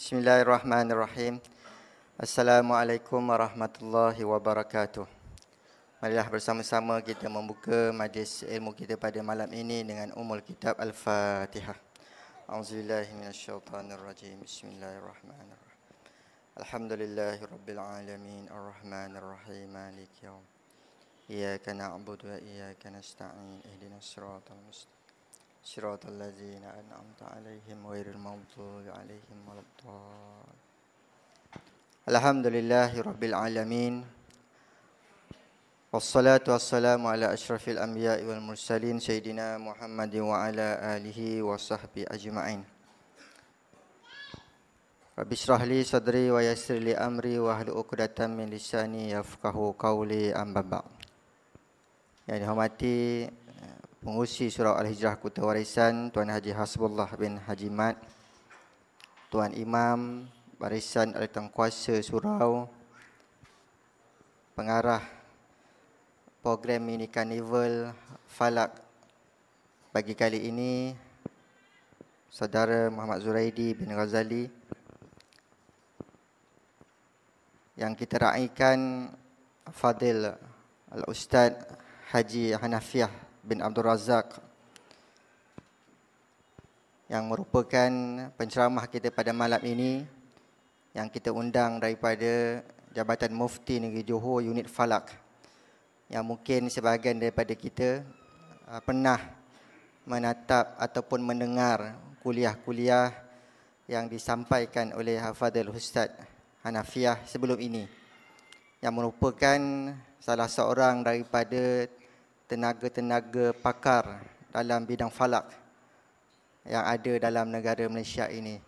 Bismillahirrahmanirrahim. Assalamualaikum warahmatullahi wabarakatuh. Marilah bersama-sama kita membuka majlis ilmu kita pada malam ini dengan umul kitab Al-Fatihah. A'udzubillahi minasyaitonirrajim. Bismillahirrahmanirrahim. Alhamdulillahi rabbil alamin arrahmanirrahim maliki yaumiddin. Iyyaka na'budu wa iyyaka nasta'in. Ihdinas siratal mustaqim. صراط الذين أنعمت عليهم غير المغضوب عليهم ولا الضالين الحمد لله رب العالمين والصلاة والسلام على أشرف الأنبياء والمرسلين سيدنا محمد وعلى آله وصحبه أجمعين رب اشرح لي صدري ويسر لي أمري واهل عقدة من لساني يفقه قولي أما بعد يعني dihormati pengurusi surau Al-Hijrah Kota Warisan Tuan Haji Hasbullah bin Haji Mat Tuan Imam Barisan Alatang Kuasa Surau Pengarah Program Mini Carnival Falak Bagi kali ini Saudara Muhammad Zuraidi bin Ghazali Yang kita raikan Fadil Al-Ustaz Haji Hanafiah bin Abdul Razak yang merupakan penceramah kita pada malam ini yang kita undang daripada Jabatan Mufti Negeri Johor Unit Falak yang mungkin sebahagian daripada kita ah, pernah menatap ataupun mendengar kuliah-kuliah yang disampaikan oleh Hafadil Ustaz Hanafiah sebelum ini yang merupakan salah seorang daripada tenaga-tenaga pakar dalam bidang falak yang ada dalam negara Malaysia ini.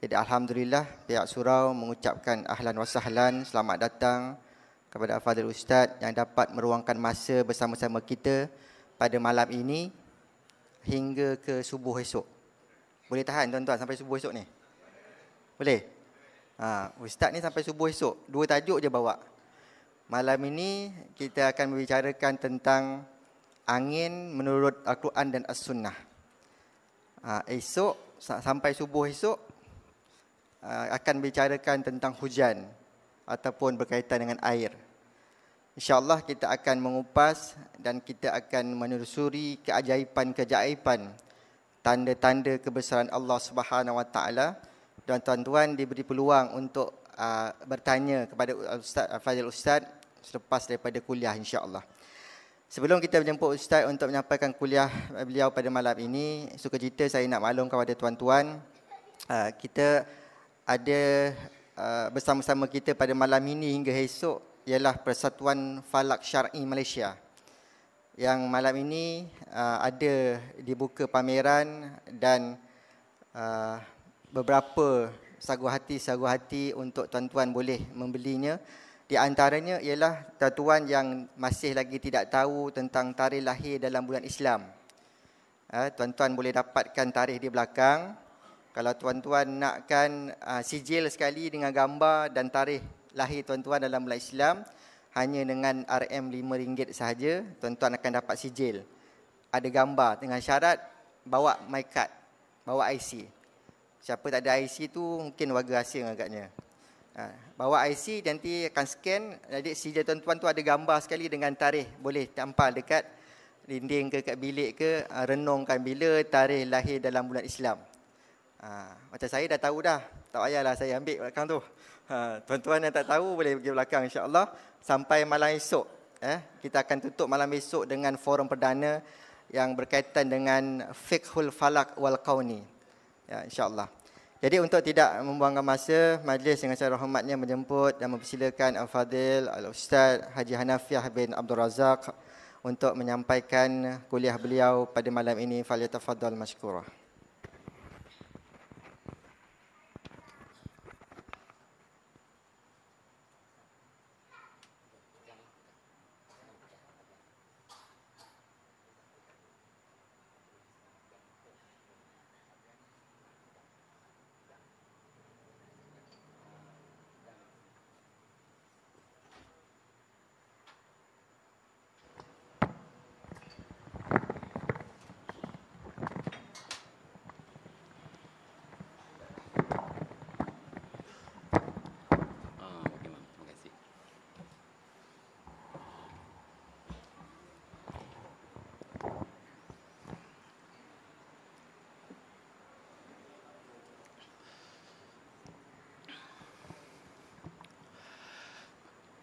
Jadi alhamdulillah pihak surau mengucapkan ahlan wasahlan, selamat datang kepada Fadil Ustaz yang dapat meruangkan masa bersama-sama kita pada malam ini hingga ke subuh esok. Boleh tahan tuan-tuan sampai subuh esok ni? Boleh? Ha, Ustaz ni sampai subuh esok, dua tajuk je bawa. Malam ini kita akan membicarakan tentang angin menurut Al-Quran dan As-Sunnah. Uh, esok sampai subuh esok uh, akan bicarakan tentang hujan ataupun berkaitan dengan air. InsyaAllah kita akan mengupas dan kita akan menelusuri keajaiban-keajaiban tanda-tanda kebesaran Allah Subhanahu Wa Taala dan tuan-tuan diberi peluang untuk uh, bertanya kepada Ustaz Fadil Ustaz selepas daripada kuliah insya-Allah. Sebelum kita menjemput Ustaz untuk menyampaikan kuliah eh, beliau pada malam ini, suka cerita saya nak maklumkan kepada tuan-tuan, ah, kita ada ah, bersama-sama kita pada malam ini hingga esok ialah Persatuan Falak Syar'i Malaysia. Yang malam ini ah, ada dibuka pameran dan beberapa sagu hati-sagu hati untuk tuan-tuan boleh membelinya. Di antaranya ialah tatuan yang masih lagi tidak tahu tentang tarikh lahir dalam bulan Islam. Ha, tuan-tuan boleh dapatkan tarikh di belakang. Kalau tuan-tuan nakkan ha, sijil sekali dengan gambar dan tarikh lahir tuan-tuan dalam bulan Islam, hanya dengan RM5 sahaja, tuan-tuan akan dapat sijil. Ada gambar dengan syarat bawa MyCard, bawa IC. Siapa tak ada IC tu mungkin warga asing agaknya. Ha, bawa IC nanti akan scan jadi si tuan-tuan tu ada gambar sekali dengan tarikh boleh tampal dekat dinding ke kat bilik ke ha, renungkan bila tarikh lahir dalam bulan Islam. Ha, macam saya dah tahu dah. Tak payahlah saya ambil belakang tu. tuan-tuan yang tak tahu boleh pergi belakang insya-Allah sampai malam esok. Eh, kita akan tutup malam esok dengan forum perdana yang berkaitan dengan fiqhul falak wal qauni. Ya, insya-Allah. Jadi untuk tidak membuangkan masa, majlis dengan saya rahmatnya menjemput dan mempersilakan Al-Fadhil Al-Ustaz Haji Hanafiah bin Abdul Razak untuk menyampaikan kuliah beliau pada malam ini. Faliyatafadhal Mashkurah.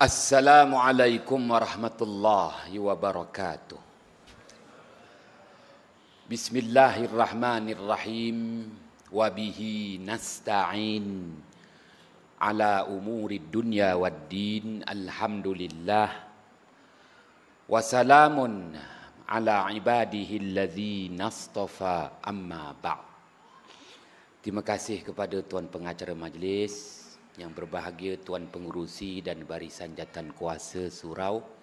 Assalamualaikum warahmatullahi wabarakatuh. Bismillahirrahmanirrahim. wabihi nasta'in. Ala umuri dunya wa din. Alhamdulillah. Wasalamun ala ibadihi alladhi nastofa amma ba'd. Terima kasih kepada Tuan Pengacara Majlis yang berbahagia Tuan Pengurusi dan Barisan Jatan Kuasa Surau